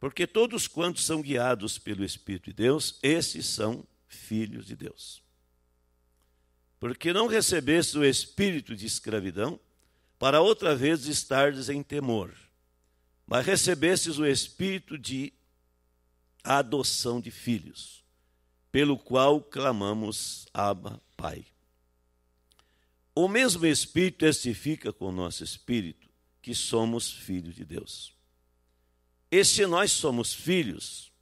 Porque todos quantos são guiados pelo Espírito de Deus, esses são filhos de Deus. Porque não recebeste o espírito de escravidão, para outra vez estardes em temor, mas recebestes o espírito de adoção de filhos, pelo qual clamamos, Abba, Pai. O mesmo Espírito testifica com o nosso espírito que somos filhos de Deus. E se nós somos filhos,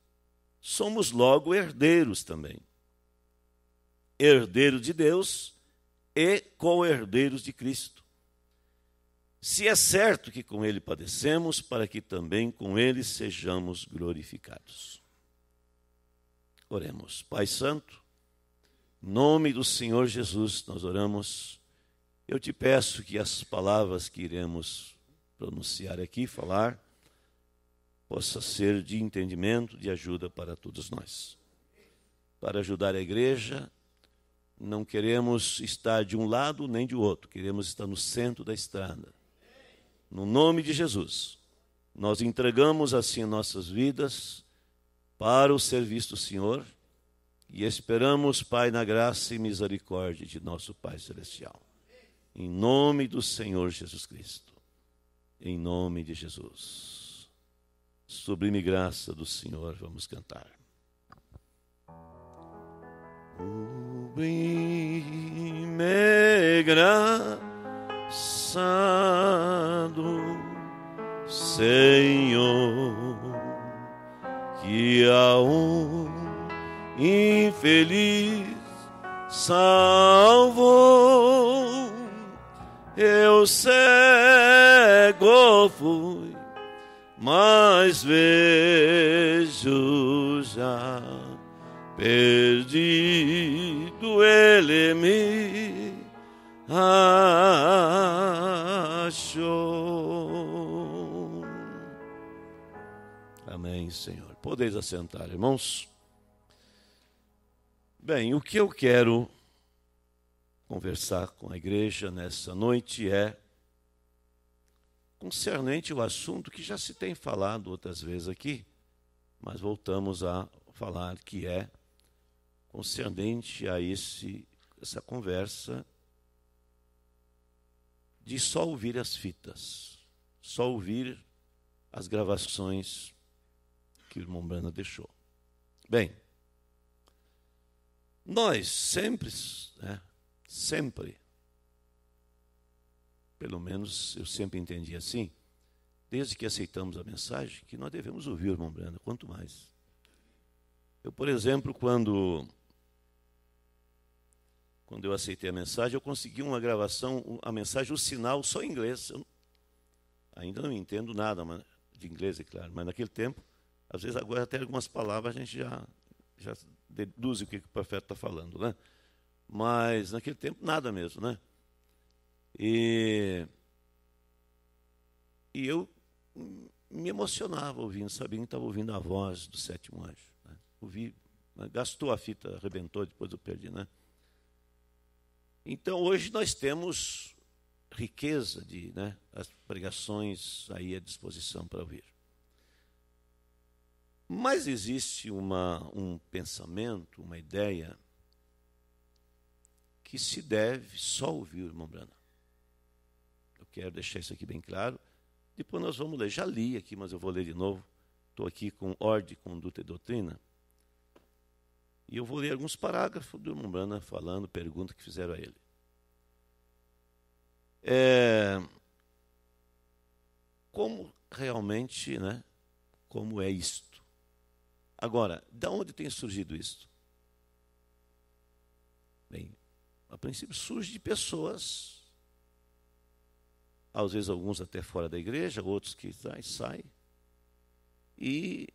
somos logo herdeiros também. Herdeiro de Deus e co-herdeiros de Cristo. Se é certo que com ele padecemos, para que também com ele sejamos glorificados. Oremos. Pai Santo, nome do Senhor Jesus, nós oramos. Eu te peço que as palavras que iremos pronunciar aqui, falar, possa ser de entendimento, de ajuda para todos nós. Para ajudar a igreja, não queremos estar de um lado nem de outro, queremos estar no centro da estrada. No nome de Jesus, nós entregamos assim nossas vidas para o serviço do Senhor e esperamos, Pai, na graça e misericórdia de nosso Pai Celestial. Em nome do Senhor Jesus Cristo. Em nome de Jesus. Sublime graça do Senhor, vamos cantar. Sublime graça do Senhor, que a um infeliz salvou, eu cego fui mas vejo já perdido ele me achou. Amém, Senhor. Podeis assentar, irmãos. Bem, o que eu quero conversar com a igreja nessa noite é concernente ao assunto que já se tem falado outras vezes aqui, mas voltamos a falar que é concernente a esse essa conversa de só ouvir as fitas, só ouvir as gravações que o irmão Brana deixou. Bem, nós sempre, né, sempre pelo menos eu sempre entendi assim, desde que aceitamos a mensagem, que nós devemos ouvir, irmão Brenda, quanto mais. Eu, por exemplo, quando quando eu aceitei a mensagem, eu consegui uma gravação, a mensagem, o sinal só em inglês. Eu ainda não entendo nada de inglês, é claro, mas naquele tempo, às vezes agora até algumas palavras a gente já, já deduz o que o profeta está falando, né? Mas naquele tempo nada mesmo, né? E, e eu me emocionava ouvindo, sabia que estava ouvindo a voz do sétimo anjo. Né? Ouvi, gastou a fita, arrebentou, depois eu perdi. Né? Então, hoje nós temos riqueza de né, as pregações aí à disposição para ouvir. Mas existe uma, um pensamento, uma ideia que se deve só ouvir o irmão Branham. Quero deixar isso aqui bem claro. Depois nós vamos ler. Já li aqui, mas eu vou ler de novo. Estou aqui com ordem, conduta e doutrina. E eu vou ler alguns parágrafos do Umbanda falando, pergunta que fizeram a ele. É, como realmente, né, como é isto? Agora, da onde tem surgido isto? Bem, a princípio surge de pessoas às vezes alguns até fora da igreja, outros que saem, saem. E,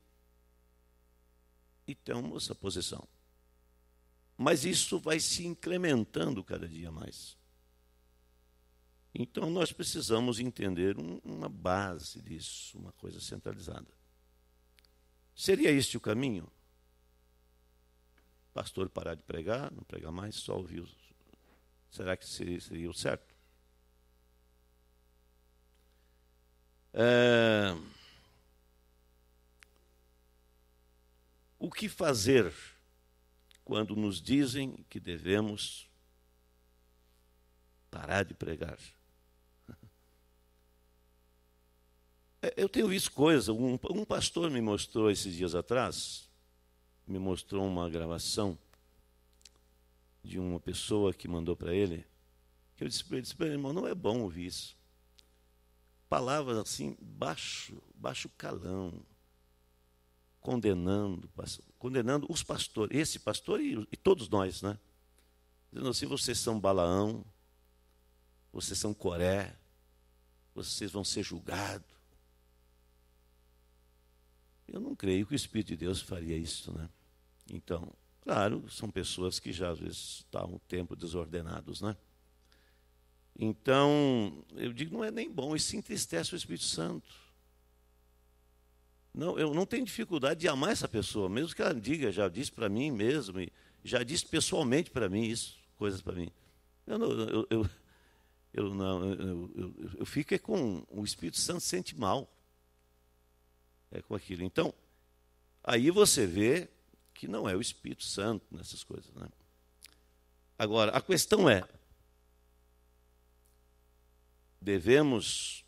e temos essa posição. Mas isso vai se incrementando cada dia mais. Então nós precisamos entender uma base disso, uma coisa centralizada. Seria este o caminho? Pastor parar de pregar, não pregar mais, só ouvir. Será que seria o certo? É... O que fazer quando nos dizem que devemos parar de pregar? É, eu tenho visto coisa, um, um, pastor me mostrou esses dias atrás, me mostrou uma gravação de uma pessoa que mandou para ele, que eu disse para ele, disse, irmão, não é bom ouvir isso palavras assim, baixo, baixo calão, condenando, condenando os pastores, esse pastor e, e todos nós, né? Dizendo assim, vocês são Balaão, vocês são Coré, vocês vão ser julgados. Eu não creio que o Espírito de Deus faria isso, né? Então, claro, são pessoas que já às vezes estão tá um tempo desordenados, né? Então, eu digo, não é nem bom, isso entristece o Espírito Santo. Não, eu não tenho dificuldade de amar essa pessoa, mesmo que ela diga, já disse para mim mesmo, já disse pessoalmente para mim isso, coisas para mim. Eu não, eu, eu, eu, não eu, eu, eu, fico é com o Espírito Santo sente mal é com aquilo. Então, aí você vê que não é o Espírito Santo nessas coisas. Né? Agora, a questão é, Devemos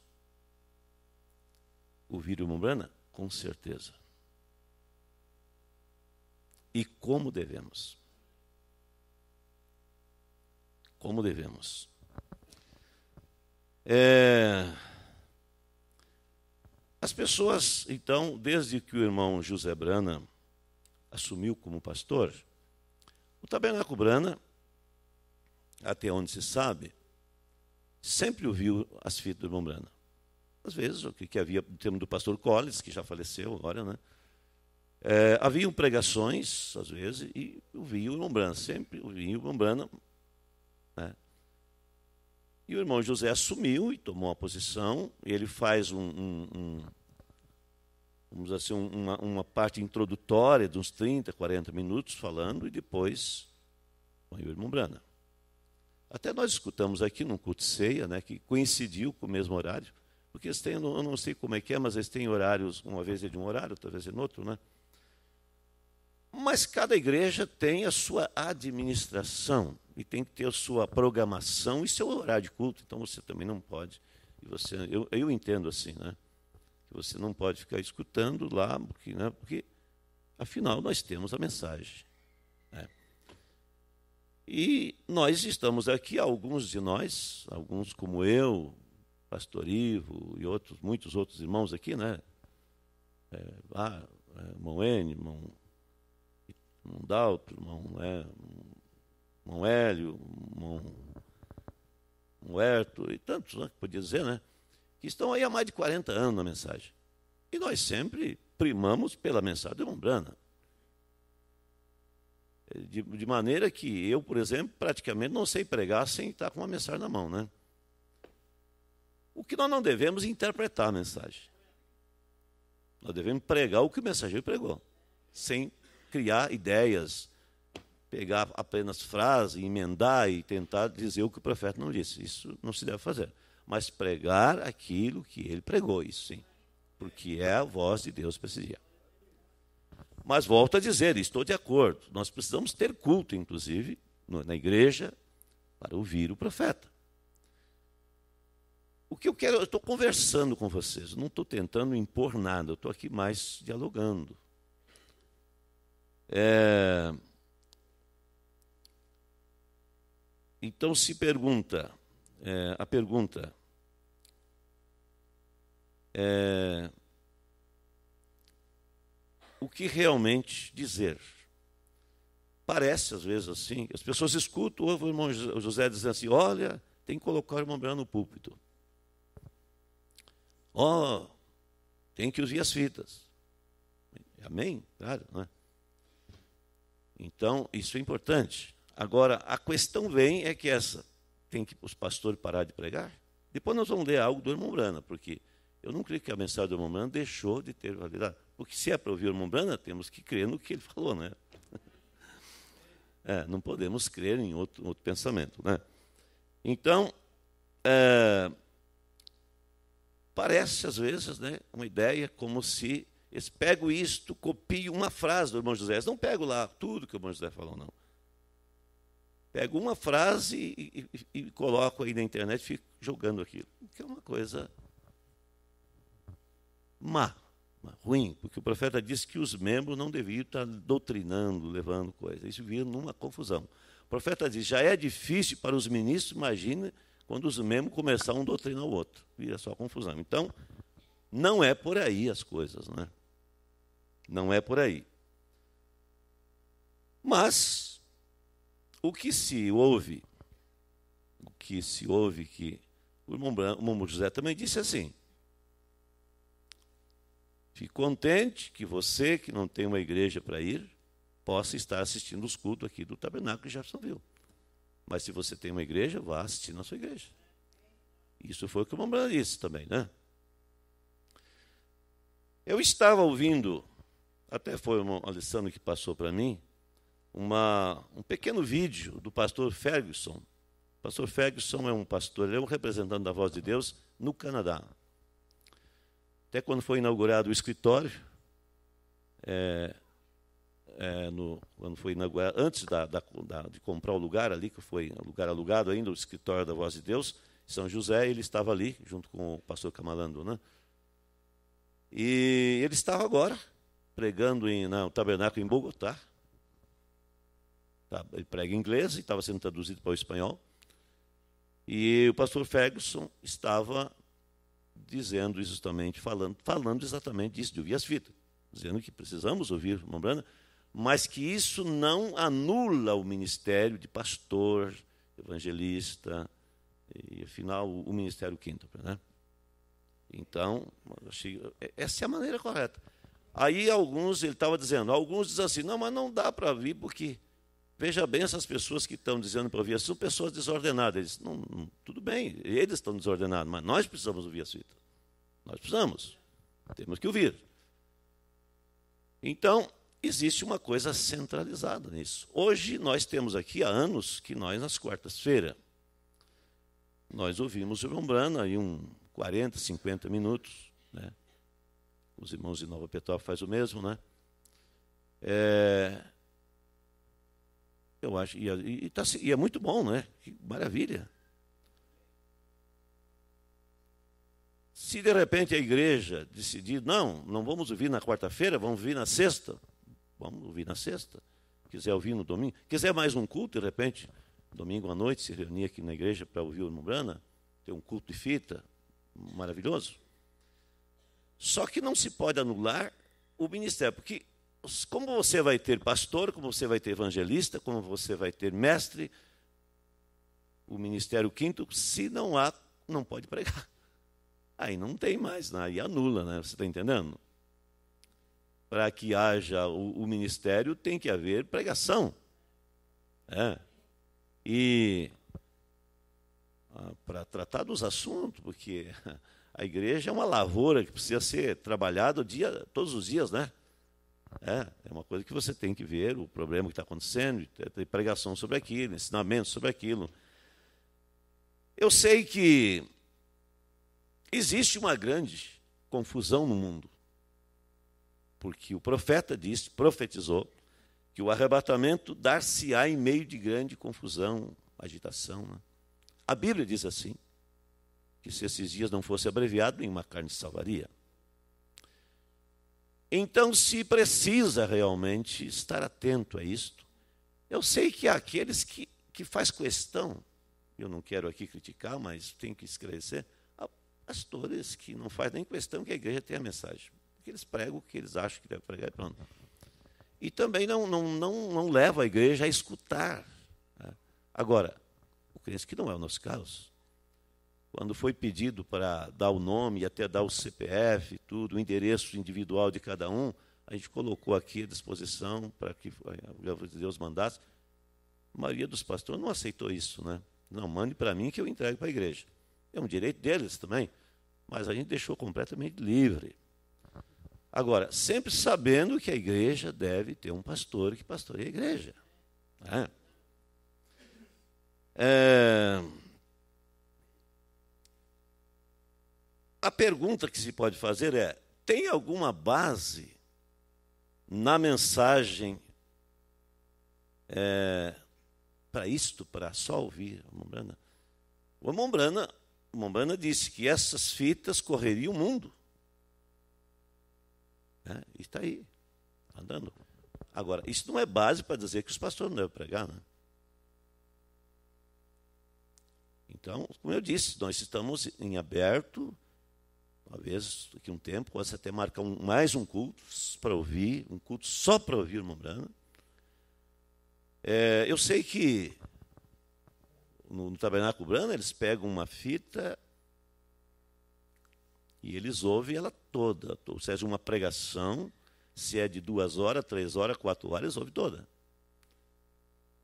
ouvir o Mumbrana? Com certeza. E como devemos? Como devemos? É... As pessoas, então, desde que o irmão José Brana assumiu como pastor, o Tabernáculo Brana, até onde se sabe, sempre ouviu as fitas do irmão Brana, Às vezes, o que, havia no termo do pastor Collins, que já faleceu agora, né? É, haviam pregações, às vezes, e ouvia o irmão Brana, sempre ouvia o irmão Brana, Né? E o irmão José assumiu e tomou a posição, e ele faz um, um, um vamos assim, uma, uma, parte introdutória de uns 30, 40 minutos falando, e depois põe o irmão Brana até nós escutamos aqui num culto ceia, né, que coincidiu com o mesmo horário, porque eles têm, eu não sei como é que é, mas eles têm horários, uma vez é de um horário, outra vez é de outro, né? Mas cada igreja tem a sua administração e tem que ter a sua programação e seu horário de culto. Então você também não pode. Você, eu, eu, entendo assim, né? Que você não pode ficar escutando lá, porque, né? porque afinal nós temos a mensagem. E nós estamos aqui, alguns de nós, alguns como eu, Pastor Ivo e outros, muitos outros irmãos aqui, né? É, ah, é, irmão N, irmão, irmão Dalto, irmão, é, irmão Hélio, irmão, irmão Herto e tantos, né, que podia dizer, né? Que estão aí há mais de 40 anos na mensagem. E nós sempre primamos pela mensagem de Brana de, de maneira que eu, por exemplo, praticamente não sei pregar sem estar com uma mensagem na mão, né? O que nós não devemos é interpretar a mensagem. Nós devemos pregar o que o mensageiro pregou, sem criar ideias, pegar apenas frases, emendar e tentar dizer o que o profeta não disse. Isso não se deve fazer. Mas pregar aquilo que ele pregou, isso sim. Porque é a voz de Deus para esse dia. Mas volto a dizer, estou de acordo. Nós precisamos ter culto, inclusive, na igreja, para ouvir o profeta. O que eu quero, eu estou conversando com vocês, não estou tentando impor nada, eu estou aqui mais dialogando. É... Então se pergunta, é, a pergunta é, o que realmente dizer. Parece, às vezes, assim. As pessoas escutam, ouvem o irmão José dizendo assim: olha, tem que colocar o irmão Breno no púlpito. Ó, oh, tem que usar as fitas. Amém? Claro, né? Então, isso é importante. Agora, a questão vem é que essa, tem que os pastores parar de pregar? Depois nós vamos ler algo do irmão Brana, porque eu não creio que a mensagem do irmão Brana deixou de ter validade. Porque se é para ouvir o Mumbrana, temos que crer no que ele falou, né? É, não podemos crer em outro, outro pensamento, né? Então, é, parece às vezes né, uma ideia como se eles pego isto, copio uma frase do irmão José. não pego lá tudo que o irmão José falou, não. Pego uma frase e, e, e coloco aí na internet e fico jogando aquilo. Que é uma coisa má ruim, porque o profeta disse que os membros não deviam estar doutrinando, levando coisas. Isso vira numa confusão. O profeta diz: já é difícil para os ministros, imagina quando os membros começarem um doutrinar o outro. Vira só confusão. Então, não é por aí as coisas, né? Não é por aí. Mas o que se ouve, o que se ouve que o irmão, José também disse assim: Fique contente que você, que não tem uma igreja para ir, possa estar assistindo os cultos aqui do Tabernáculo de Jeffersonville. Mas se você tem uma igreja, vá assistir na sua igreja. Isso foi o que o Mambrana disse também, né? Eu estava ouvindo, até foi uma Alessandro que passou para mim, uma, um pequeno vídeo do pastor Ferguson. O pastor Ferguson é um pastor, ele é um representante da Voz de Deus no Canadá. Até quando foi inaugurado o escritório, é, é, no, quando foi inaugurado, antes da, da, da, de comprar o lugar ali, que foi lugar alugado ainda, o escritório da Voz de Deus, São José, ele estava ali, junto com o pastor Camalando, né? E ele estava agora pregando em, no tabernáculo em Bogotá. Tá, ele prega inglês e estava sendo traduzido para o espanhol. E o pastor Ferguson estava dizendo justamente, falando, falando exatamente disso, de ouvir as fitas, dizendo que precisamos ouvir membrana, mas que isso não anula o ministério de pastor, evangelista, e afinal o ministério quinto Né? Então, é, essa é a maneira correta. Aí alguns, ele estava dizendo, alguns dizem assim, não, mas não dá para vir porque Veja bem, essas pessoas que estão dizendo para ouvir são pessoas desordenadas. Eles, não, não, tudo bem, eles estão desordenados, mas nós precisamos ouvir a suíta, Nós precisamos. Temos que ouvir. Então, existe uma coisa centralizada nisso. Hoje, nós temos aqui há anos que nós, nas quartas-feiras, nós ouvimos o Rombrano aí um 40, 50 minutos. Né? Os irmãos de Nova Petrópolis fazem o mesmo, né? É, eu acho, e, e, tá, e é muito bom, né? Que maravilha. Se de repente a igreja decidir, não, não vamos ouvir na quarta-feira, vamos ouvir na sexta, vamos ouvir na sexta, quiser ouvir no domingo, quiser mais um culto, de repente, domingo à noite, se reunir aqui na igreja para ouvir o Mumbrana, ter um culto de fita, maravilhoso. Só que não se pode anular o ministério, porque como você vai ter pastor, como você vai ter evangelista, como você vai ter mestre, o ministério quinto, se não há, não pode pregar. Aí não tem mais, né? aí anula, né? Você está entendendo? Para que haja o, o, ministério, tem que haver pregação. É. E ah, para tratar dos assuntos, porque a igreja é uma lavoura que precisa ser trabalhada dia, todos os dias, né? É, é uma coisa que você tem que ver o problema que está acontecendo, ter pregação sobre aquilo, ensinamento sobre aquilo. Eu sei que existe uma grande confusão no mundo, porque o profeta disse, profetizou, que o arrebatamento dar-se-á em meio de grande confusão, agitação. Né? A Bíblia diz assim, que se esses dias não fossem abreviados, nenhuma carne salvaria. Então se precisa realmente estar atento a isto. Eu sei que há aqueles que, que faz questão, eu não quero aqui criticar, mas tenho que esclarecer, há pastores que não faz nem questão que a igreja tenha a mensagem. Que eles pregam o que eles acham que deve pregar e pronto. E também não, não, não, não leva a igreja a escutar. Né? Agora, o crente que não é o nosso caso, quando foi pedido para dar o nome e até dar o CPF, tudo, o endereço individual de cada um, a gente colocou aqui à disposição para que eh, Deus mandasse. A maioria dos pastores não aceitou isso, né? Não, mande para mim que eu entrego para a igreja. É um direito deles também, mas a gente deixou completamente livre. Agora, sempre sabendo que a igreja deve ter um pastor que pastoreia a igreja. Né? É... a pergunta que se pode fazer é: tem alguma base na mensagem é, para isto, para só ouvir a Mombrana? O Mombrana, Mombrana disse que essas fitas correriam o mundo. É, está aí, tá andando. Agora, isso não é base para dizer que os pastores não devem pregar, né? Então, como eu disse, nós estamos em aberto Talvez daqui a um tempo possa até marcar um, mais um culto para ouvir, um culto só para ouvir o Brana. É, eu sei que no, no Tabernáculo Brana eles pegam uma fita e eles ouvem ela toda, ou seja, uma pregação, se é de duas horas, três horas, quatro horas, eles ouvem toda.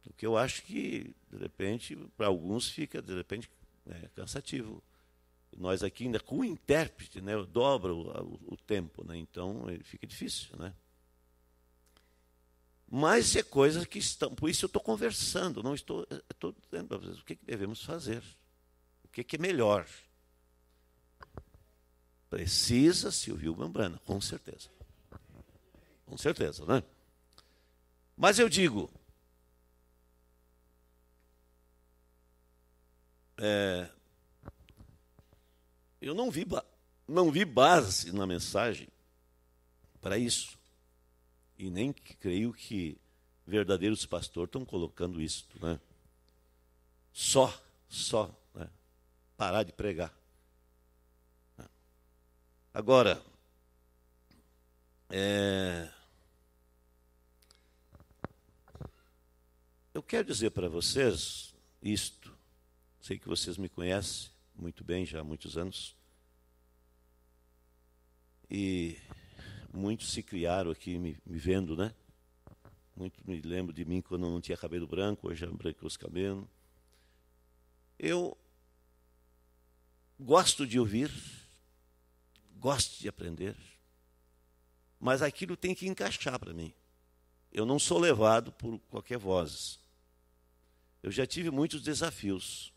O que eu acho que, de repente, para alguns fica, de repente, é, cansativo nós aqui ainda com o intérprete, né, dobra o, o, tempo, né, então eh, fica difícil, né? Mas é coisas que estão, por isso eu estou conversando, não estou, estou eh, eh, dizendo para vocês o que, que devemos fazer, o que, que é melhor. Precisa se o membrana com certeza. Com certeza, né? Mas eu digo, é, eu não vi, não vi base na mensagem para isso. E nem creio que verdadeiros pastores estão colocando isso. Né? Só, só, né? parar de pregar. Né? Agora, é... eu quero dizer para vocês isto. Sei que vocês me conhecem muito bem já há muitos anos. E muitos se criaram aqui me, me vendo, né? Muito me lembro de mim quando não tinha cabelo branco, hoje já branquei os cabelos. Eu gosto de ouvir, gosto de aprender, mas aquilo tem que encaixar para mim. Eu não sou levado por qualquer voz. Eu já tive muitos desafios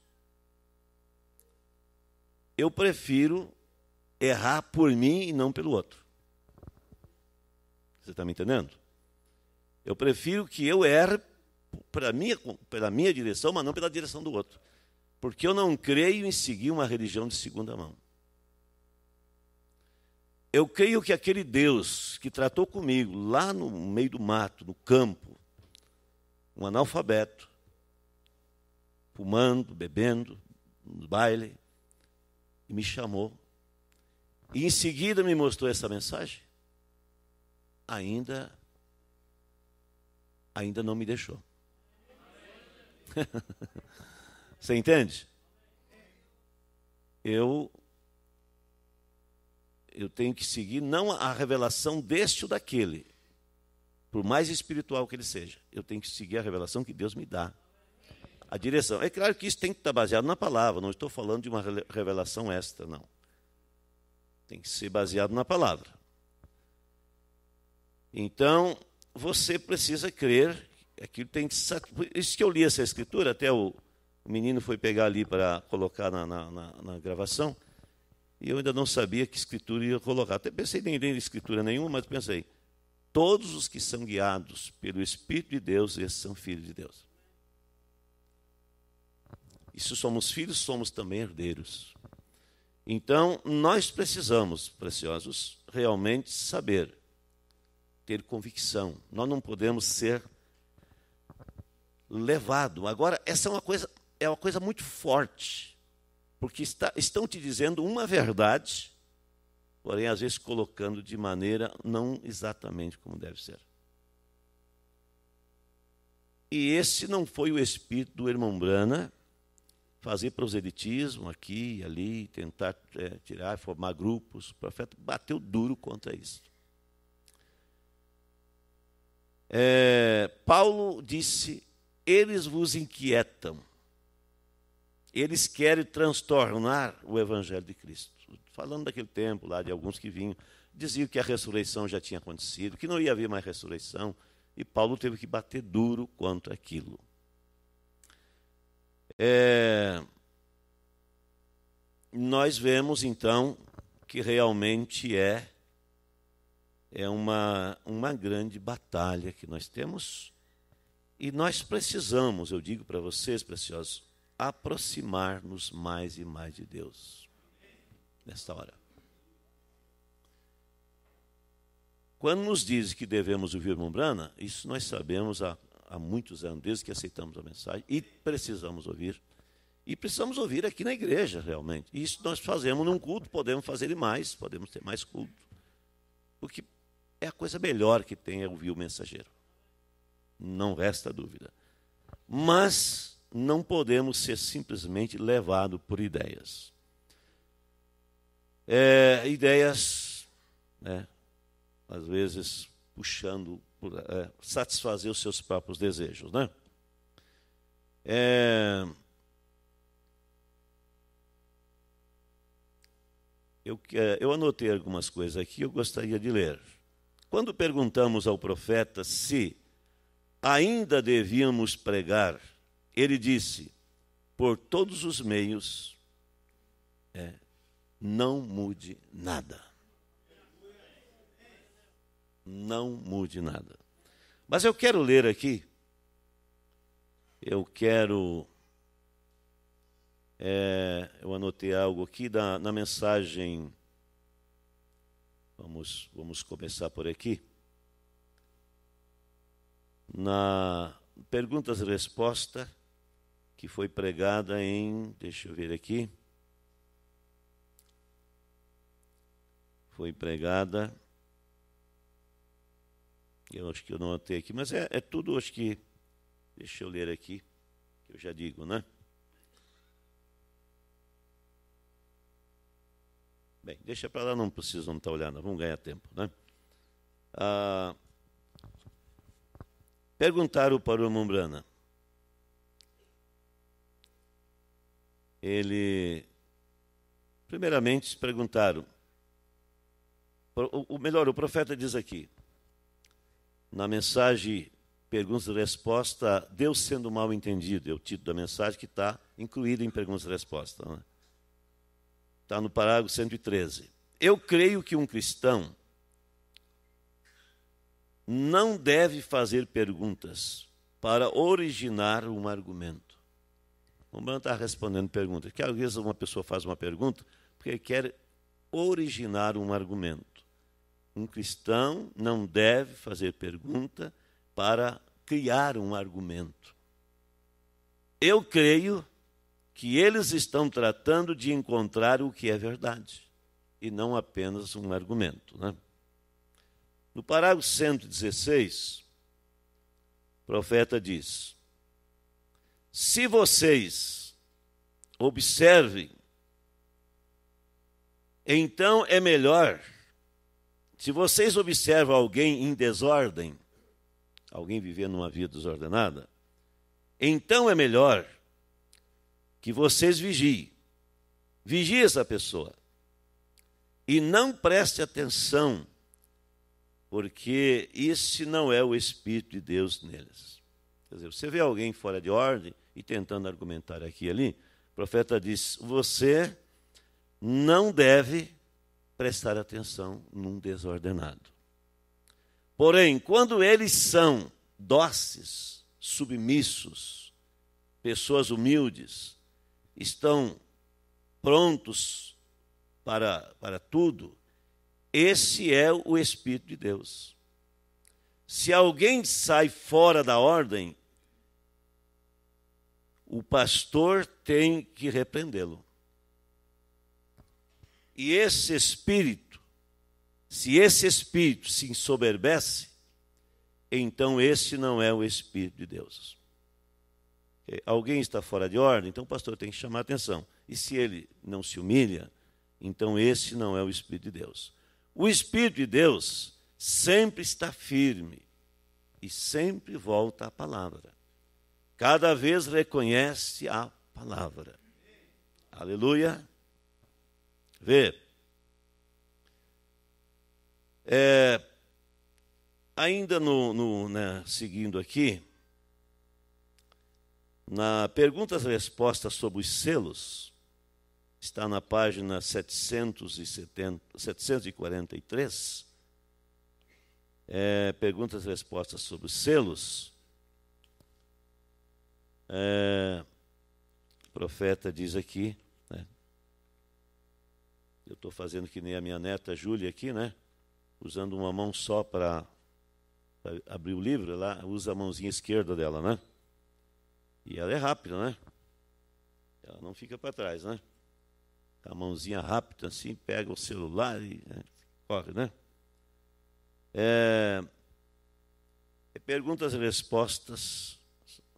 eu prefiro errar por mim e não pelo outro. Você está me entendendo? Eu prefiro que eu erre pela minha, pela minha direção, mas não pela direção do outro. Porque eu não creio em seguir uma religião de segunda mão. Eu creio que aquele Deus que tratou comigo lá no meio do mato, no campo, um analfabeto, fumando, bebendo, no baile, e me chamou. E em seguida me mostrou essa mensagem. Ainda ainda não me deixou. Você entende? Eu eu tenho que seguir não a revelação deste ou daquele, por mais espiritual que ele seja. Eu tenho que seguir a revelação que Deus me dá a direção. É claro que isso tem que estar baseado na palavra, não estou falando de uma revelação extra, não. Tem que ser baseado na palavra. Então, você precisa crer, aquilo tem que. Isso que eu li essa escritura, até o, menino foi pegar ali para colocar na, na, na, na, gravação, e eu ainda não sabia que escritura ia colocar. Até pensei nem ler escritura nenhuma, mas pensei: todos os que são guiados pelo Espírito de Deus, esses são filhos de Deus. E se somos filhos, somos também herdeiros. Então, nós precisamos, preciosos, realmente saber, ter convicção. Nós não podemos ser levado. Agora, essa é uma coisa, é uma coisa muito forte, porque está, estão te dizendo uma verdade, porém, às vezes, colocando de maneira não exatamente como deve ser. E esse não foi o espírito do irmão Brana, fazer proselitismo aqui e ali, tentar é, tirar, formar grupos. O profeta bateu duro contra isso. É, Paulo disse: Eles vos inquietam. Eles querem transtornar o evangelho de Cristo. Falando daquele tempo lá de alguns que vinham, diziam que a ressurreição já tinha acontecido, que não ia haver mais ressurreição, e Paulo teve que bater duro quanto aquilo. É... Nós vemos então que realmente é é uma, uma grande batalha que nós temos e nós precisamos, eu digo para vocês, preciosos, aproximar-nos mais e mais de Deus nesta hora. Quando nos diz que devemos ouvir Mumbrana, isso nós sabemos há há muitos anos, desde que aceitamos a mensagem, e precisamos ouvir. E precisamos ouvir aqui na igreja, realmente. E isso nós fazemos num culto, podemos fazer mais, podemos ter mais culto. Porque é a coisa melhor que tem é ouvir o mensageiro. Não resta dúvida. Mas não podemos ser simplesmente levados por ideias. É, ideias, né, às vezes, puxando é, satisfazer os seus próprios desejos, né? É... Eu, é, eu anotei algumas coisas aqui, eu gostaria de ler. Quando perguntamos ao profeta se ainda devíamos pregar, ele disse: por todos os meios, é, não mude nada não mude nada. Mas eu quero ler aqui, eu quero. É, eu anotei algo aqui da, na mensagem. Vamos, vamos começar por aqui. Na perguntas e resposta que foi pregada em, deixa eu ver aqui, foi pregada eu acho que eu não anotei aqui, mas é, é tudo, acho que. Deixa eu ler aqui, que eu já digo, né? Bem, deixa para lá, não precisa não estar tá olhando, vamos ganhar tempo, né? Ah, perguntaram para o Mumbrana. Ele, primeiramente, perguntaram. O melhor, o profeta diz aqui: na mensagem Perguntas e respostas Deus sendo mal entendido, é o título da mensagem que está incluído em Perguntas e Respostas. Está né? no parágrafo 113. Eu creio que um cristão não deve fazer perguntas para originar um argumento. O Umbanda está respondendo perguntas. Que às vezes uma pessoa faz uma pergunta porque quer originar um argumento. Um cristão não deve fazer pergunta para criar um argumento. Eu creio que eles estão tratando de encontrar o que é verdade e não apenas um argumento. Né? No parágrafo 116, o profeta diz: Se vocês observem, então é melhor se vocês observam alguém em desordem, alguém vivendo uma vida desordenada, então é melhor que vocês vigiem. Vigie essa pessoa. E não preste atenção, porque esse não é o Espírito de Deus neles. Quer dizer, você vê alguém fora de ordem e tentando argumentar aqui e ali, o profeta diz: você não deve prestar atenção num desordenado. Porém, quando eles são dóceis, submissos, pessoas humildes, estão prontos para, para tudo, esse é o Espírito de Deus. Se alguém sai fora da ordem, o pastor tem que repreendê-lo e esse espírito, se esse espírito se ensoberbece, então esse não é o espírito de Deus. Alguém está fora de ordem, então o pastor tem que chamar a atenção. E se ele não se humilha, então esse não é o espírito de Deus. O espírito de Deus sempre está firme e sempre volta à palavra. Cada vez reconhece a palavra. Aleluia. Vê. É, ainda no, no né, seguindo aqui, na perguntas e respostas sobre os selos, está na página 770, 743, é, perguntas e respostas sobre os selos. É, o profeta diz aqui, eu estou fazendo que nem a minha neta Júlia aqui, né? Usando uma mão só para abrir o livro, ela usa a mãozinha esquerda dela, né? E ela é rápida, né? Ela não fica para trás, né? A mãozinha rápida assim, pega o celular e né, corre, né? É, é, perguntas e respostas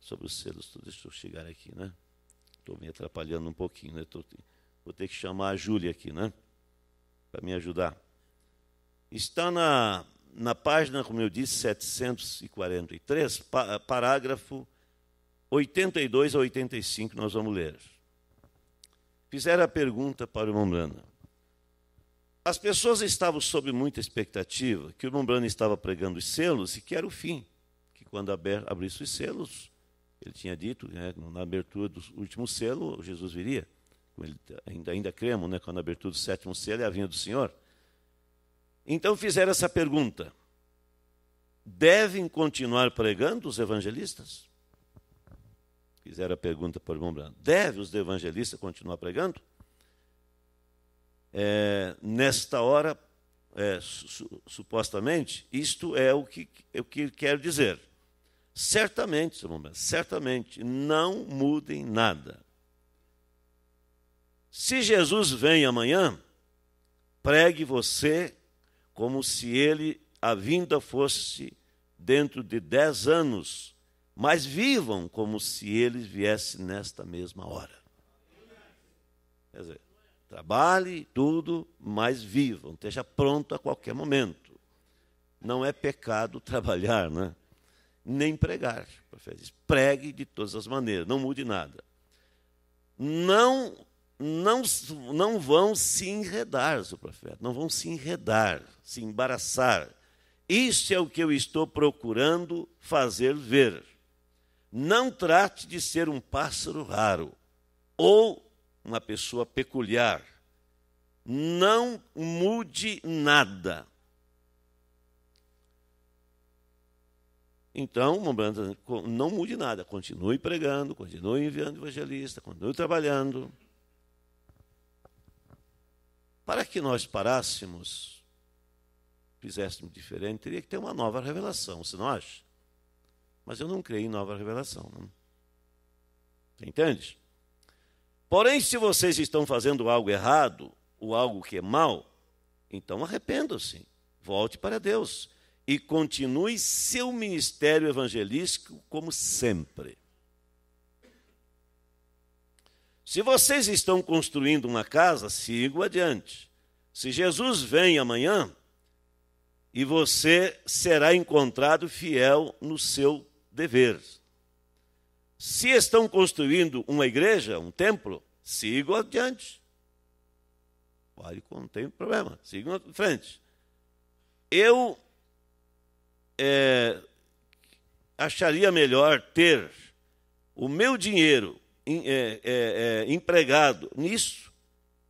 sobre os selos. Deixa eu chegar aqui, né? Estou me atrapalhando um pouquinho, né? Tô... Vou ter que chamar a Júlia aqui, né? Para me ajudar. Está na, na página, como eu disse, 743, parágrafo 82 a 85, nós vamos ler. Fizeram a pergunta para o irmão Brana. As pessoas estavam sob muita expectativa que o irmão Brana estava pregando os selos e que era o fim. Que quando abrisse os selos, ele tinha dito, né, na abertura do último selo, Jesus viria ainda, ainda cremos né, quando a abertura do sétimo selo é a vinha do Senhor. Então fizeram essa pergunta: devem continuar pregando os evangelistas? Fizeram a pergunta para o irmão Branco: deve os evangelistas continuar pregando? É, nesta hora, é, su, supostamente, isto é o que, eu é que quero dizer. Certamente, irmão Branco, certamente, não mudem nada se Jesus vem amanhã, pregue você como se ele a vinda fosse dentro de dez anos, mas vivam como se ele viesse nesta mesma hora. Quer dizer, trabalhe tudo, mas vivam, esteja pronto a qualquer momento. Não é pecado trabalhar, né? nem pregar. Pregue de todas as maneiras, não mude nada. Não não, não vão se enredar, seu profeta, não vão se enredar, se embaraçar. Isso é o que eu estou procurando fazer ver. Não trate de ser um pássaro raro ou uma pessoa peculiar. Não mude nada. Então, não mude nada, continue pregando, continue enviando evangelista, continue trabalhando. Para que nós parássemos, fizéssemos diferente, teria que ter uma nova revelação, você não acha? Mas eu não creio em nova revelação. Não. Você entende? Porém, se vocês estão fazendo algo errado, ou algo que é mal, então arrependam-se, volte para Deus e continue seu ministério evangelístico como sempre. Se vocês estão construindo uma casa, sigam adiante. Se Jesus vem amanhã, e você será encontrado fiel no seu dever. Se estão construindo uma igreja, um templo, sigam adiante. Pode, não tem problema, sigam em frente. Eu é, acharia melhor ter o meu dinheiro é, é, é, empregado nisso,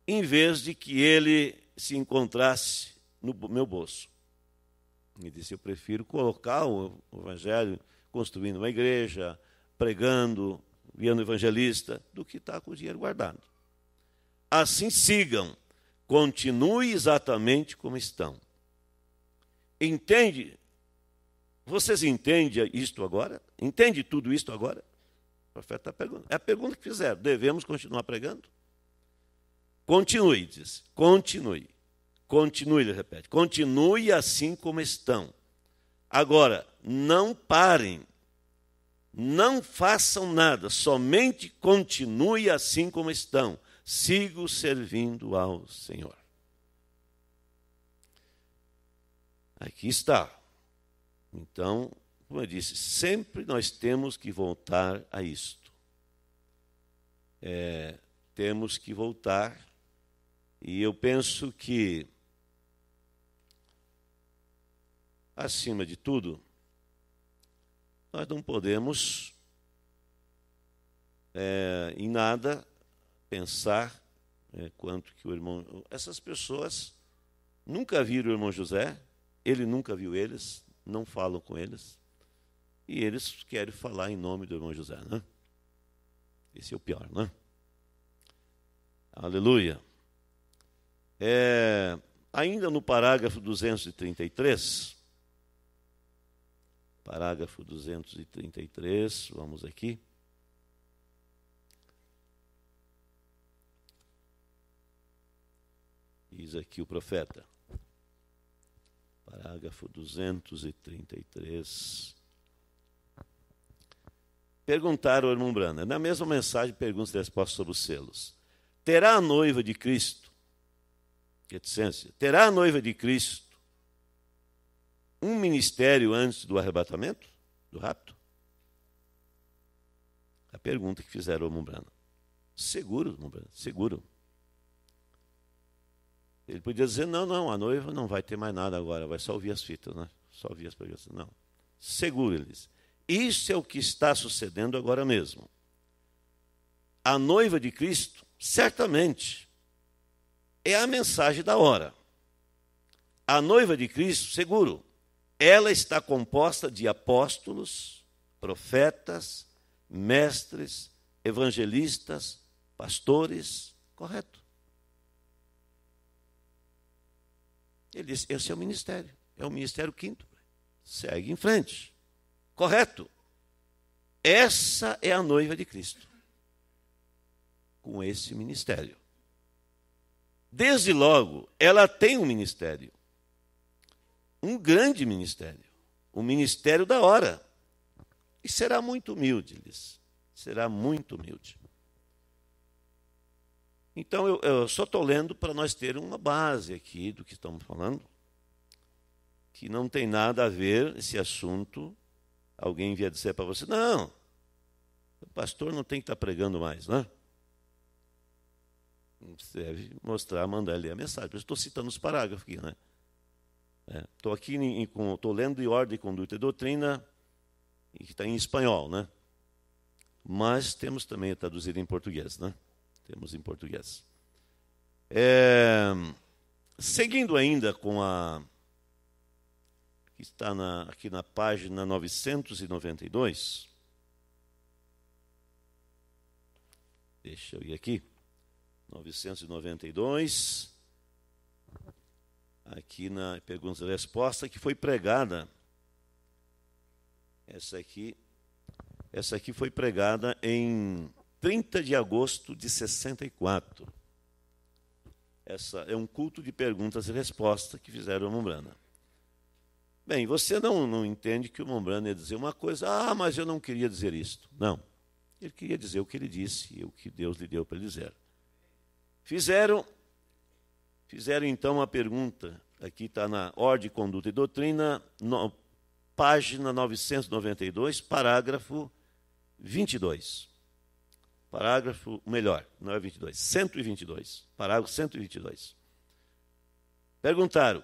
em vez de que ele se encontrasse no meu bolso. Ele disse: Eu prefiro colocar o evangelho construindo uma igreja, pregando, viando evangelista, do que estar tá com o dinheiro guardado. Assim sigam, continue exatamente como estão. Entende? Vocês entendem isto agora? Entende tudo isto agora? profeta está perguntando. É a pergunta que fizeram: devemos continuar pregando? Continue, diz. Continue. Continue, ele repete. Continue assim como estão. Agora, não parem. Não façam nada. Somente continue assim como estão. Sigo servindo ao Senhor. Aqui está. Então, como eu disse, sempre nós temos que voltar a isto. É, temos que voltar, e eu penso que, acima de tudo, nós não podemos, é, em nada, pensar é, quanto que o irmão. Essas pessoas nunca viram o irmão José, ele nunca viu eles, não falam com eles e eles querem falar em nome do irmão José, né? Esse é o pior, né? Aleluia. É, ainda no parágrafo 233, parágrafo 233, vamos aqui. Diz aqui o profeta. Parágrafo 233. Perguntaram ao irmão Brana, na mesma mensagem, perguntas e respostas sobre os selos. Terá a noiva de Cristo, reticência, terá a noiva de Cristo um ministério antes do arrebatamento, do rapto? A pergunta que fizeram ao irmão Brana. Seguro, irmão Brana, seguro. Ele podia dizer, não, não, a noiva não vai ter mais nada agora, vai só ouvir as fitas, né? Só ouvir as perguntas. Não. Seguro, ele disse. Isso é o que está sucedendo agora mesmo. A noiva de Cristo, certamente, é a mensagem da hora. A noiva de Cristo, seguro, ela está composta de apóstolos, profetas, mestres, evangelistas, pastores, correto? Ele disse: esse é o ministério, é o ministério quinto. Segue em frente. Correto? Essa é a noiva de Cristo. Com esse ministério. Desde logo, ela tem um ministério. Um grande ministério. Um ministério da hora. E será muito humilde, lhes. Será muito humilde. Então, eu, eu só estou lendo para nós ter uma base aqui do que estamos falando, que não tem nada a ver esse assunto alguém vier dizer para você: não, o pastor não tem que estar tá pregando mais, né? Você deve mostrar, mandar ele a mensagem. Eu estou citando os parágrafos aqui, né? Estou é, aqui, estou lendo de ordem, conduta e doutrina, que está em espanhol, né? Mas temos também traduzido em português, né? Temos em português. É, seguindo ainda com a que está na, aqui na página 992. Deixa eu ir aqui. 992. Aqui na pergunta e resposta que foi pregada. Essa aqui, essa aqui foi pregada em 30 de agosto de 64. Essa é um culto de perguntas e respostas que fizeram a Mumbrana. Bem, você não, não entende que o Mombrano ia dizer uma coisa, ah, mas eu não queria dizer isto. Não. Ele queria dizer o que ele disse e o que Deus lhe deu para dizer. Fizeram, fizeram então uma pergunta, aqui está na Ordem, Conduta e Doutrina, no, página 992, parágrafo 22. Parágrafo, melhor, não é 22, 122, parágrafo 122. Perguntaram,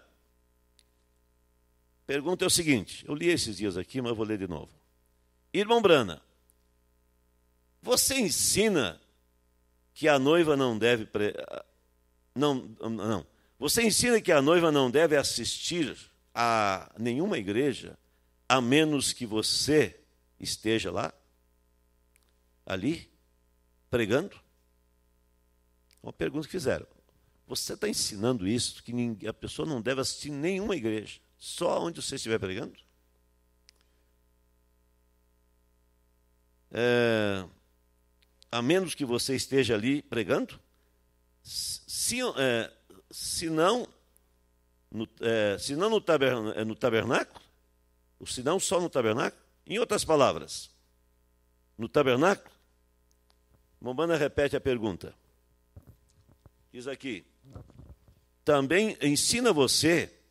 pergunta é o seguinte: eu li esses dias aqui, mas eu vou ler de novo. Irmão Brana, você ensina que a noiva não deve. Pre... Não, não. Você ensina que a noiva não deve assistir a nenhuma igreja, a menos que você esteja lá, ali, pregando? É uma pergunta que fizeram. Você está ensinando isso, que a pessoa não deve assistir nenhuma igreja só onde você estiver pregando? É, a menos que você esteja ali pregando? Se, é, se não, no, é, se não no, é, no tabernáculo, ou se não só no tabernáculo, em outras palavras, no tabernáculo, Mombana repete a pergunta. Diz aqui, também ensina você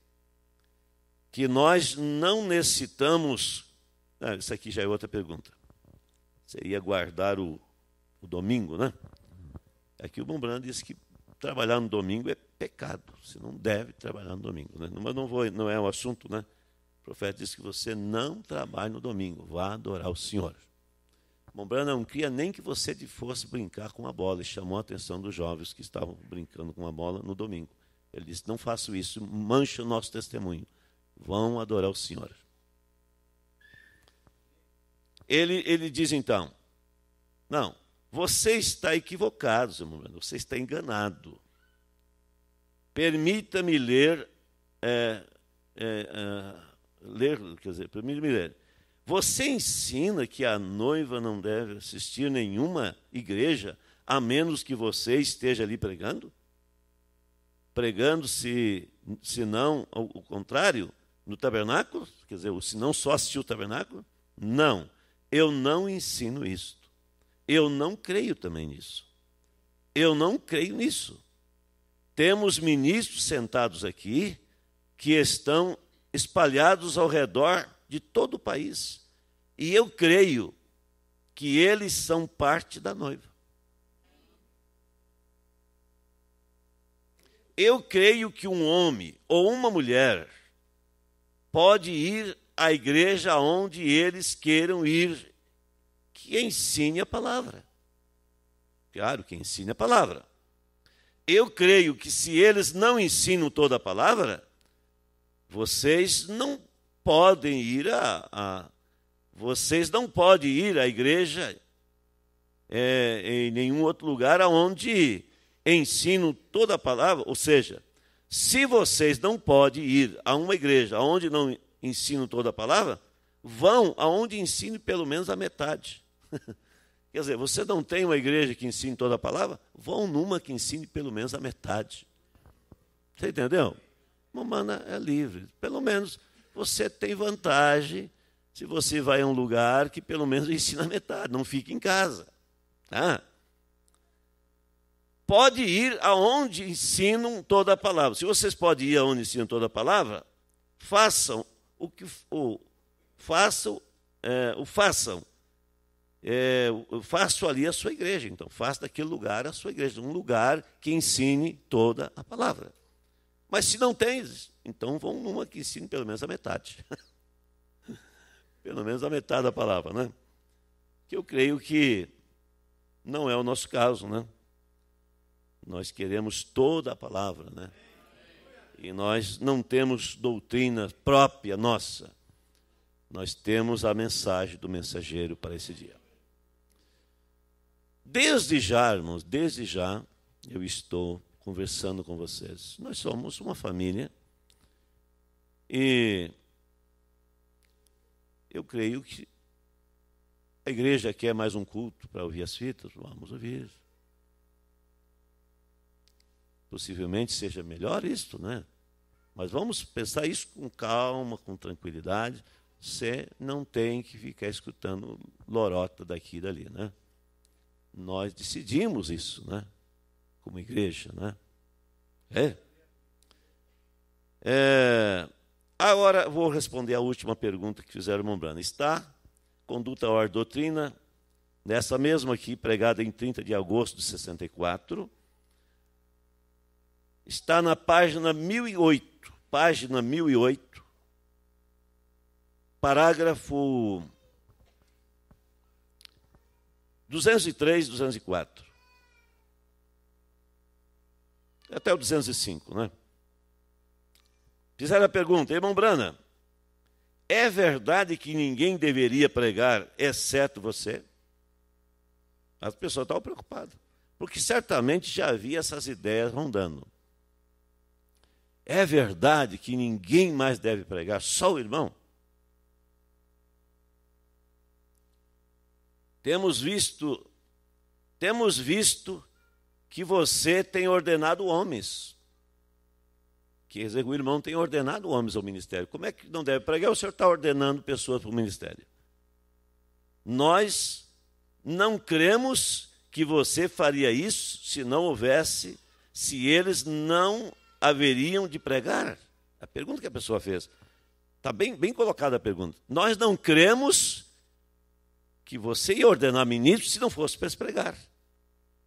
que nós não necessitamos. Ah, isso aqui já é outra pergunta. Seria guardar o, o domingo, né? Aqui é o Bom disse que trabalhar no domingo é pecado. Você não deve trabalhar no domingo. Né? Mas não, vou, não é o assunto, né? O profeta diz que você não trabalhe no domingo, vá adorar o Senhor. Mombrana não queria nem que você fosse brincar com a bola, e chamou a atenção dos jovens que estavam brincando com a bola no domingo. Ele disse: Não faço isso, mancha o nosso testemunho vão adorar o Senhor. Ele, ele diz então: Não, você está equivocado, seu irmão, você está enganado. Permita-me ler, é, é, é, ler, quer dizer, permita-me ler. Você ensina que a noiva não deve assistir nenhuma igreja, a menos que você esteja ali pregando? Pregando se, se não o contrário? no tabernáculo? Quer dizer, se não só assistiu o tabernáculo? Não, eu não ensino isto. Eu não creio também nisso. Eu não creio nisso. Temos ministros sentados aqui que estão espalhados ao redor de todo o país. E eu creio que eles são parte da noiva. Eu creio que um homem ou uma mulher pode ir à igreja onde eles queiram ir, que ensine a palavra. Claro, que ensine a palavra. Eu creio que se eles não ensinam toda a palavra, vocês não podem ir a, a vocês não podem ir à igreja é, em nenhum outro lugar aonde ensinam toda a palavra, ou seja, se vocês não podem ir a uma igreja onde não ensino toda a palavra, vão aonde ensine pelo menos a metade. Quer dizer, você não tem uma igreja que ensine toda a palavra? Vão numa que ensine pelo menos a metade. Você entendeu? Mamana é livre. Pelo menos você tem vantagem se você vai a um lugar que pelo menos ensina a metade, não fica em casa. Tá? pode ir aonde ensinam toda a palavra. Se vocês podem ir aonde ensinam toda a palavra, façam o que o façam, é, o façam. É, faço ali a sua igreja, então faça daquele lugar a sua igreja, um lugar que ensine toda a palavra. Mas se não tens, então vão numa que ensine pelo menos a metade. pelo menos a metade da palavra, né? Que eu creio que não é o nosso caso, né? Nós queremos toda a palavra, né? E nós não temos doutrina própria nossa. Nós temos a mensagem do mensageiro para esse dia. Desde já, irmãos, desde já eu estou conversando com vocês. Nós somos uma família e eu creio que a igreja quer é mais um culto para ouvir as fitas, vamos ouvir. Possivelmente seja melhor isto, né? Mas vamos pensar isso com calma, com tranquilidade. Você não tem que ficar escutando lorota daqui e dali, né? Nós decidimos isso, né? Como igreja, né? É. é. Agora vou responder a última pergunta que fizeram, Mombrana. Está conduta à doutrina nessa mesma aqui pregada em 30 de agosto de 64 está na página 1008, página 1008, parágrafo 203, 204. É até o 205, né? Fizeram a pergunta, irmão Brana, é verdade que ninguém deveria pregar, exceto você? As pessoas estavam preocupadas, porque certamente já havia essas ideias rondando. É verdade que ninguém mais deve pregar, só o irmão? Temos visto, temos visto que você tem ordenado homens. que o irmão tem ordenado homens ao ministério. Como é que não deve pregar? O senhor está ordenando pessoas para o ministério. Nós não cremos que você faria isso se não houvesse, se eles não haveriam de pregar? A pergunta que a pessoa fez. Está bem, bem colocada a pergunta. Nós não cremos que você ia ordenar ministros se não fosse para pregar.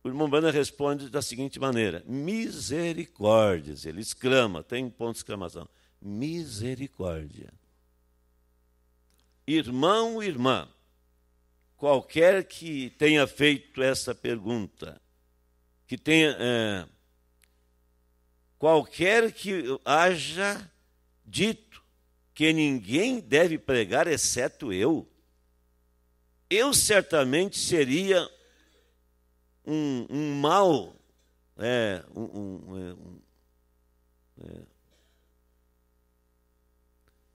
O irmão Bana responde da seguinte maneira: misericórdias. Ele exclama, tem um ponto de exclamação: misericórdia. Irmão, irmã, qualquer que tenha feito essa pergunta, que tenha é, qualquer que haja dito que ninguém deve pregar exceto eu, eu certamente seria um, um mal, é, um, é, um, é,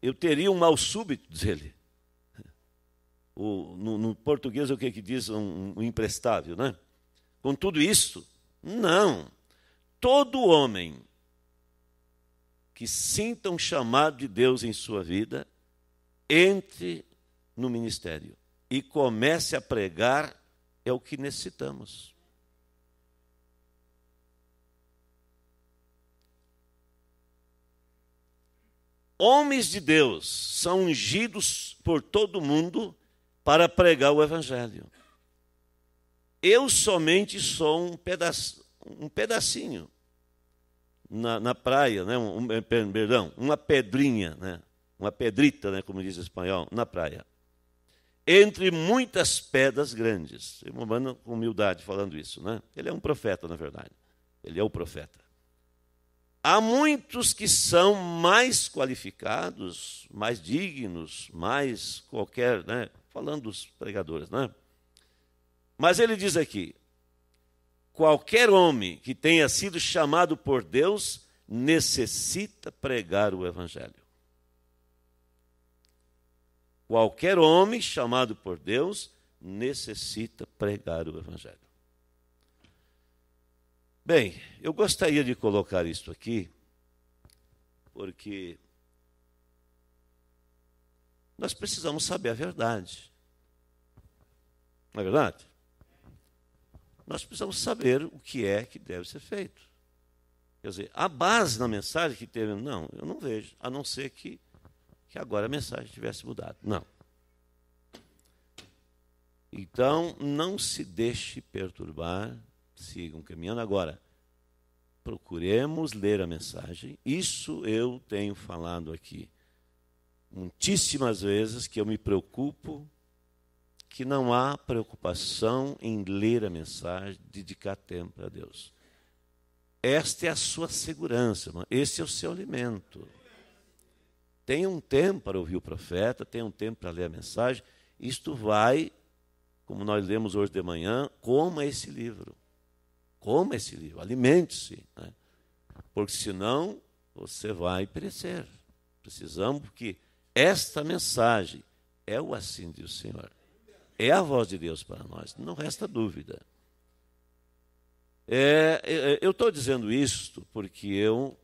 eu teria um mal súbito, diz ele. O, no, no, português é o que, é que diz um, um imprestável, né? Com tudo isso, não. Todo homem que sintam chamado de Deus em sua vida, entre no ministério e comece a pregar é o que necessitamos. Homens de Deus são ungidos por todo mundo para pregar o evangelho. Eu somente sou um, pedaço, um pedacinho na, na praia, né? um, é, perdão, uma pedrinha, né? uma pedrita, né? como diz o espanhol, na praia. Entre muitas pedras grandes. Irmão Mano, com humildade falando isso. Né? Ele é um profeta, na verdade. Ele é o profeta. Há muitos que são mais qualificados, mais dignos, mais qualquer, né? falando dos pregadores, né? Mas ele diz aqui: qualquer homem que tenha sido chamado por Deus necessita pregar o Evangelho. Qualquer homem chamado por Deus necessita pregar o Evangelho. Bem, eu gostaria de colocar isso aqui, porque nós precisamos saber a verdade. Não é verdade? nós precisamos saber o que é que deve ser feito. Quer dizer, a base na mensagem que teve, não, eu não vejo, a não ser que, que agora a mensagem tivesse mudado. Não. Então, não se deixe perturbar, sigam caminhando. Agora, procuremos ler a mensagem. Isso eu tenho falado aqui muitíssimas vezes que eu me preocupo que não há preocupação em ler a mensagem, dedicar tempo a Deus. Esta é a sua segurança, irmão. esse é o seu alimento. Tenha um tempo para ouvir o profeta, tenha um tempo para ler a mensagem. Isto vai, como nós lemos hoje de manhã, coma esse livro. Coma esse livro, alimente-se. Né? Porque senão você vai perecer. Precisamos que esta mensagem é o assim o Senhor é a voz de Deus para nós, não resta dúvida. É, é, é eu estou dizendo isso porque eu,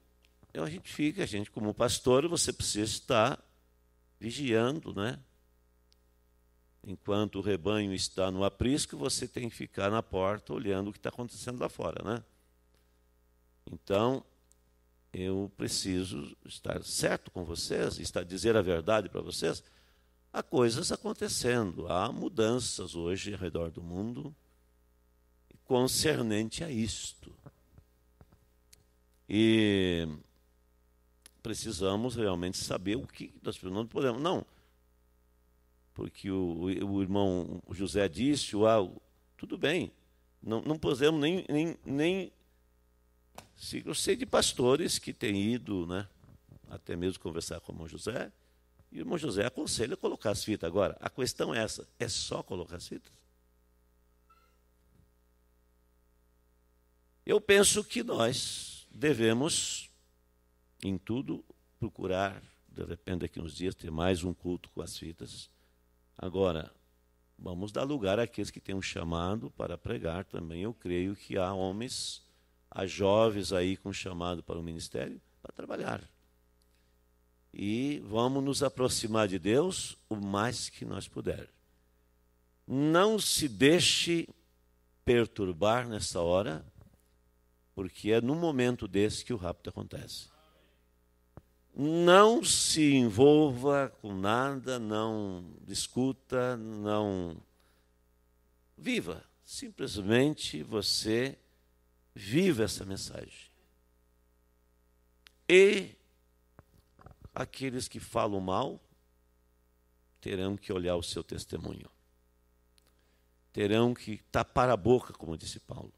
eu, a gente fica, a gente como pastor, você precisa estar vigiando, né? Enquanto o rebanho está no aprisco, você tem que ficar na porta olhando o que está acontecendo lá fora, né? Então, eu preciso estar certo com vocês, estar dizer a verdade para vocês, há coisas acontecendo, há mudanças hoje ao redor do mundo concernente a isto. E precisamos realmente saber o que nós não podemos. Não, porque o, o irmão José disse, algo tudo bem, não, não podemos nem, nem, nem. Eu sei de pastores que têm ido, né, até mesmo conversar com o irmão José, e o irmão José aconselha a colocar as fitas. Agora, a questão é essa: é só colocar as fitas? Eu penso que nós devemos, em tudo, procurar, de repente, daqui uns dias, ter mais um culto com as fitas. Agora, vamos dar lugar àqueles que têm um chamado para pregar também. Eu creio que há homens, há jovens aí com chamado para o ministério, para trabalhar e vamos nos aproximar de Deus o mais que nós pudermos. Não se deixe perturbar nessa hora, porque é num momento desse que o rapto acontece. Não se envolva com nada, não discuta, não viva. Simplesmente você viva essa mensagem. E aqueles que falam mal terão que olhar o seu testemunho. Terão que tapar a boca, como disse Paulo,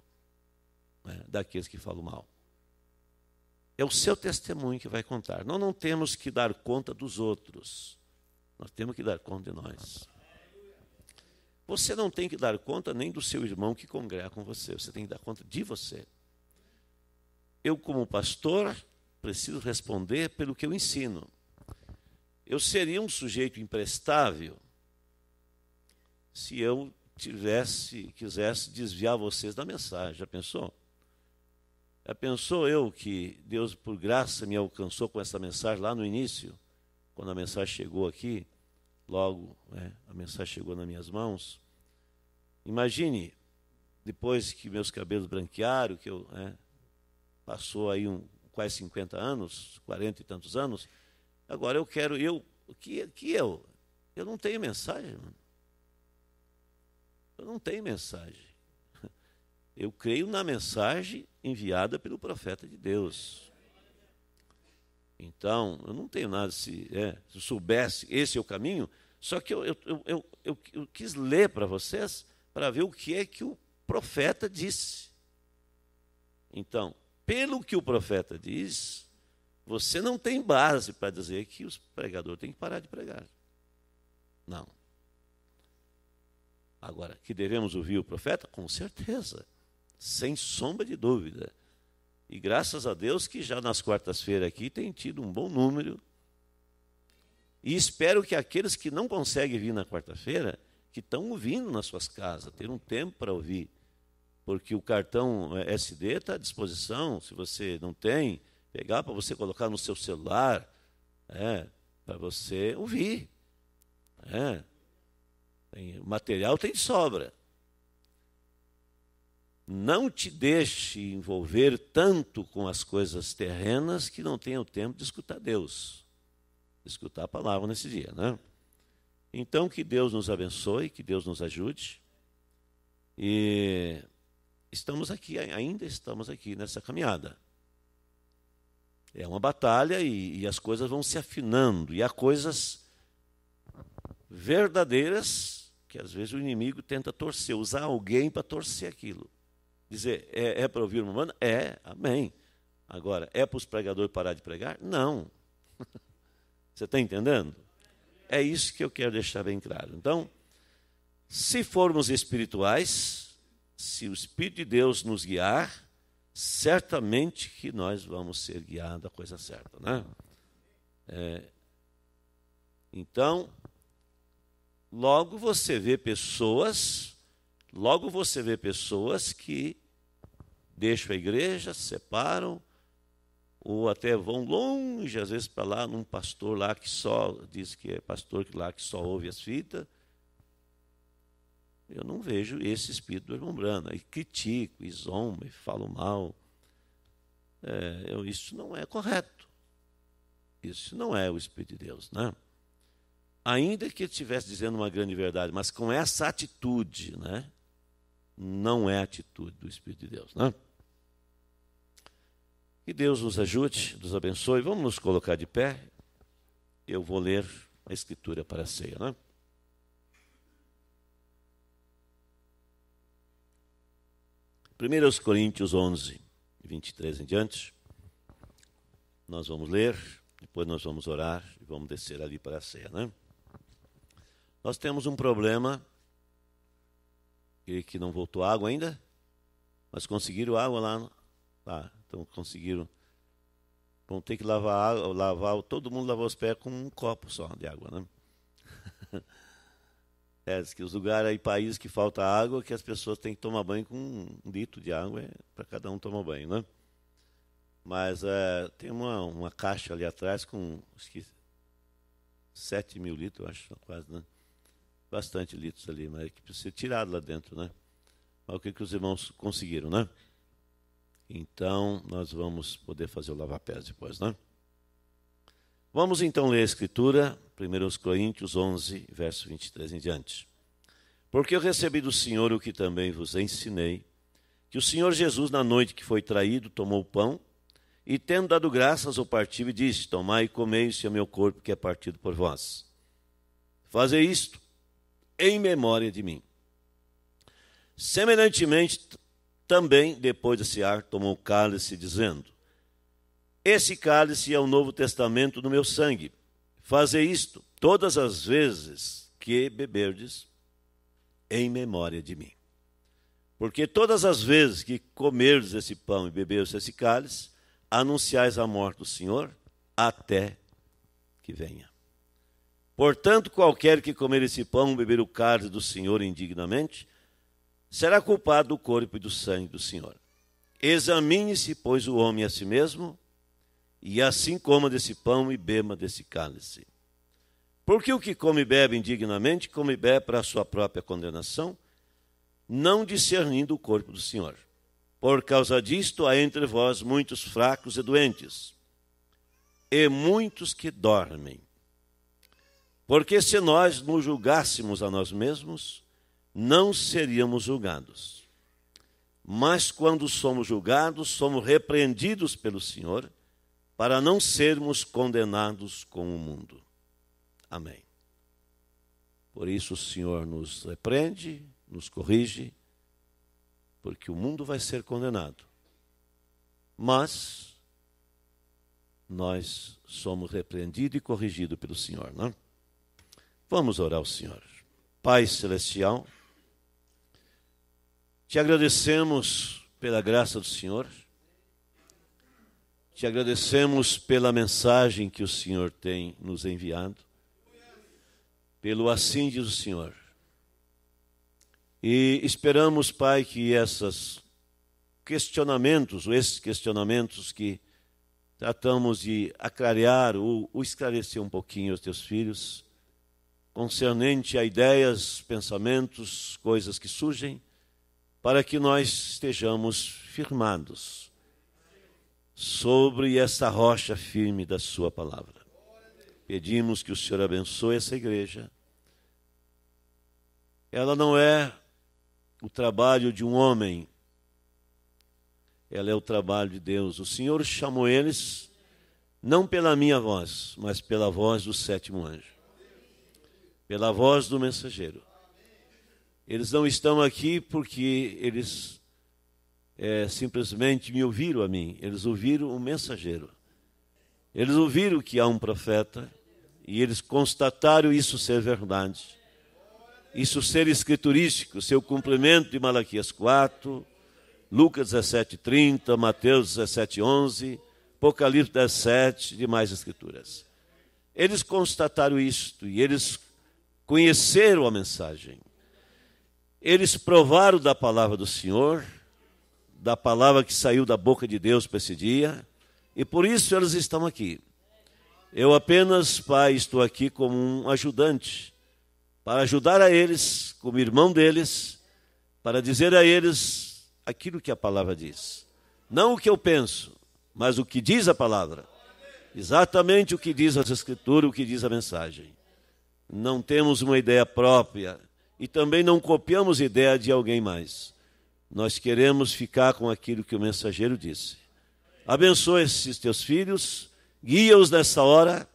né, daqueles que falam mal. É o seu testemunho que vai contar. Nós não temos que dar conta dos outros, nós temos que dar conta de nós. Você não tem que dar conta nem do seu irmão que congrega com você, você tem que dar conta de você. Eu, como pastor, preciso responder pelo que eu ensino. Eu seria um sujeito imprestável se eu tivesse, quisesse desviar vocês da mensagem. Já pensou? Já pensou eu que Deus, por graça, me alcançou com essa mensagem lá no início, quando a mensagem chegou aqui, logo né, a mensagem chegou nas minhas mãos? Imagine, depois que meus cabelos branquearam, que eu né, passou aí um, quase 50 anos, 40 e tantos anos. Agora eu quero, eu, que, que eu? Eu não tenho mensagem, mano. Eu não tenho mensagem. Eu creio na mensagem enviada pelo profeta de Deus. Então, eu não tenho nada se, é, se eu soubesse esse é o caminho, só que eu, eu, eu, eu, eu quis ler para vocês para ver o que é que o profeta disse. Então, pelo que o profeta diz, você não tem base para dizer que os pregadores têm que parar de pregar. Não. Agora, que devemos ouvir o profeta? Com certeza, sem sombra de dúvida. E graças a Deus que já nas quartas-feiras aqui tem tido um bom número. E espero que aqueles que não conseguem vir na quarta-feira, que estão ouvindo nas suas casas, ter um tempo para ouvir porque o cartão é, SD está à disposição, se você não tem, pegar para você colocar no seu celular, é, para você ouvir. É. Tem, o material tem de sobra. Não te deixe envolver tanto com as coisas terrenas que não tenha o tempo de escutar Deus. De escutar a palavra nesse dia, né? Então, que Deus nos abençoe, que Deus nos ajude. E estamos aqui, ainda estamos aqui nessa caminhada. É uma batalha e, e as coisas vão se afinando, e há coisas verdadeiras que às vezes o inimigo tenta torcer, usar alguém para torcer aquilo. Dizer, é, é para ouvir uma banda? É, amém. Agora, é para os pregadores parar de pregar? Não. Você está entendendo? É isso que eu quero deixar bem claro. Então, se formos espirituais, se o Espírito de Deus nos guiar, certamente que nós vamos ser guiados à coisa certa, né? É, então, logo você vê pessoas, logo você vê pessoas que deixam a igreja, se separam, ou até vão longe, às vezes para lá, num pastor lá que só diz que é pastor que lá que só ouve as fitas, eu não vejo esse espírito do irmão Brana. E critico, e zombo, e falo mal. É, eu, isso não é correto. Isso não é o Espírito de Deus. Né? Ainda que ele estivesse dizendo uma grande verdade, mas com essa atitude, né, não é a atitude do Espírito de Deus. Né? Que Deus nos ajude, nos abençoe. Vamos nos colocar de pé. Eu vou ler a Escritura para a ceia. Né? 1 Coríntios 11, 23 em diante, nós vamos ler, depois nós vamos orar e vamos descer ali para a ceia. Né? Nós temos um problema, e que não voltou água ainda, mas conseguiram água lá, lá então conseguiram vão ter que lavar, lavar todo mundo lavou os pés com um copo só de água, né? É, diz que os lugares e países que falta água, que as pessoas têm que tomar banho com um litro de água é, para cada um tomar banho, né? Mas é, tem uma, uma caixa ali atrás com acho que 7 mil litros, acho, quase, né? Bastante litros ali, mas né? que precisa ser tirado lá dentro, né? Mas o que, que os irmãos conseguiram, né? Então, nós vamos poder fazer o lava-pés depois, né? Vamos então ler a Escritura, 1 Coríntios 11, verso 23 em diante. Porque eu recebi do Senhor o que também vos ensinei, que o Senhor Jesus, na noite que foi traído, tomou o pão e, tendo dado graças, o partiu e disse: Tomai e comei, este é meu corpo que é partido por vós. Fazei isto em memória de mim. Semelhantemente, também, depois de cear, tomou o cálice, dizendo: esse cálice é o novo testamento do meu sangue. Fazer isto todas as vezes que beberdes em memória de mim. Porque todas as vezes que comerdes esse pão e beberdes esse cálice, anunciais a morte do Senhor até que venha. Portanto, qualquer que comer esse pão, e beber o cálice do Senhor indignamente, será culpado do corpo e do sangue do Senhor. Examine-se, pois, o homem a si mesmo, e assim coma desse pão e beba desse cálice. Porque o que come e bebe indignamente, come e bebe para a sua própria condenação, não discernindo o corpo do Senhor. Por causa disto há entre vós muitos fracos e doentes, e muitos que dormem. Porque se nós nos julgássemos a nós mesmos, não seríamos julgados. Mas quando somos julgados, somos repreendidos pelo Senhor para não sermos condenados com o mundo. Amém. Por isso o Senhor nos repreende, nos corrige, porque o mundo vai ser condenado. Mas nós somos repreendidos e corrigidos pelo Senhor, não? É? Vamos orar ao Senhor. Pai celestial, te agradecemos pela graça do Senhor te agradecemos pela mensagem que o Senhor tem nos enviado, pelo assim diz o Senhor. E esperamos, Pai, que esses questionamentos, ou esses questionamentos que tratamos de aclarear ou, ou esclarecer um pouquinho aos teus filhos, concernente a ideias, pensamentos, coisas que surgem, para que nós estejamos firmados sobre essa rocha firme da Sua palavra. Pedimos que o Senhor abençoe essa igreja. Ela não é o trabalho de um homem, ela é o trabalho de Deus. O Senhor chamou eles, não pela minha voz, mas pela voz do sétimo anjo, pela voz do mensageiro. Eles não estão aqui porque eles é, simplesmente me ouviram a mim, eles ouviram o mensageiro. Eles ouviram que há um profeta e eles constataram isso ser verdade. Isso ser escriturístico, seu cumprimento de Malaquias 4, Lucas 17:30, Mateus 17:11, Apocalipse 17 e demais escrituras. Eles constataram isto e eles conheceram a mensagem. Eles provaram da palavra do Senhor da palavra que saiu da boca de Deus para esse dia, e por isso elas estão aqui. Eu apenas, Pai, estou aqui como um ajudante, para ajudar a eles, como irmão deles, para dizer a eles aquilo que a palavra diz. Não o que eu penso, mas o que diz a palavra. Exatamente o que diz as escritura, o que diz a mensagem. Não temos uma ideia própria e também não copiamos ideia de alguém mais. Nós queremos ficar com aquilo que o mensageiro disse. Abençoa esses teus filhos, guia-os nessa hora,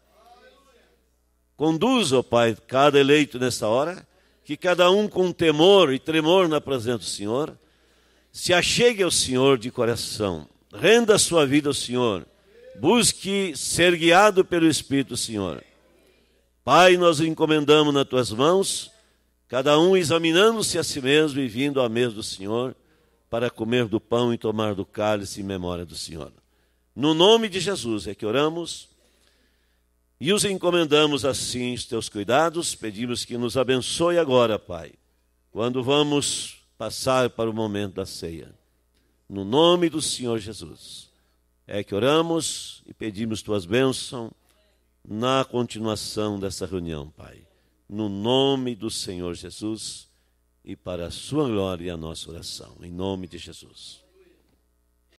conduza, ó Pai, cada eleito nessa hora, que cada um com temor e tremor na presença do Senhor, se achegue ao Senhor de coração, renda a sua vida ao Senhor, busque ser guiado pelo Espírito do Senhor. Pai, nós encomendamos nas tuas mãos, cada um examinando-se a si mesmo e vindo à mesa do Senhor, para comer do pão e tomar do cálice em memória do Senhor. No nome de Jesus é que oramos e os encomendamos assim os teus cuidados, pedimos que nos abençoe agora, Pai, quando vamos passar para o momento da ceia. No nome do Senhor Jesus é que oramos e pedimos tuas bênçãos na continuação dessa reunião, Pai. No nome do Senhor Jesus e para a sua glória a nossa oração. Em nome de Jesus.